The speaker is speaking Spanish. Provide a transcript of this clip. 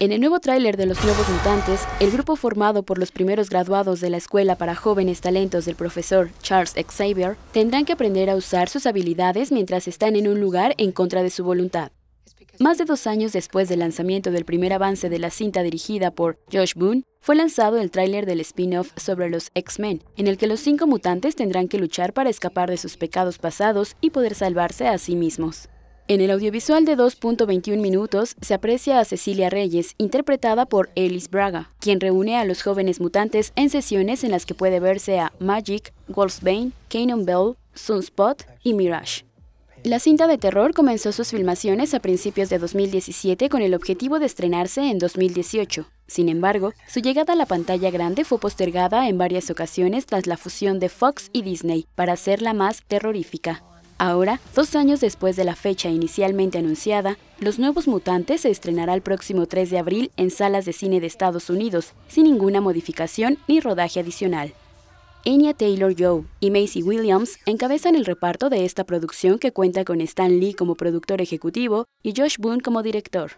En el nuevo tráiler de Los Nuevos Mutantes, el grupo formado por los primeros graduados de la Escuela para Jóvenes Talentos del profesor Charles Xavier tendrán que aprender a usar sus habilidades mientras están en un lugar en contra de su voluntad. Más de dos años después del lanzamiento del primer avance de la cinta dirigida por Josh Boone, fue lanzado el tráiler del spin-off sobre los X-Men, en el que los cinco mutantes tendrán que luchar para escapar de sus pecados pasados y poder salvarse a sí mismos. En el audiovisual de 2.21 minutos se aprecia a Cecilia Reyes, interpretada por Ellis Braga, quien reúne a los jóvenes mutantes en sesiones en las que puede verse a Magic, Wolfsbane, Canon Bell, Sunspot y Mirage. La cinta de terror comenzó sus filmaciones a principios de 2017 con el objetivo de estrenarse en 2018. Sin embargo, su llegada a la pantalla grande fue postergada en varias ocasiones tras la fusión de Fox y Disney para hacerla más terrorífica. Ahora, dos años después de la fecha inicialmente anunciada, Los Nuevos Mutantes se estrenará el próximo 3 de abril en salas de cine de Estados Unidos, sin ninguna modificación ni rodaje adicional. Anya Taylor-Joe y Macy Williams encabezan el reparto de esta producción que cuenta con Stan Lee como productor ejecutivo y Josh Boone como director.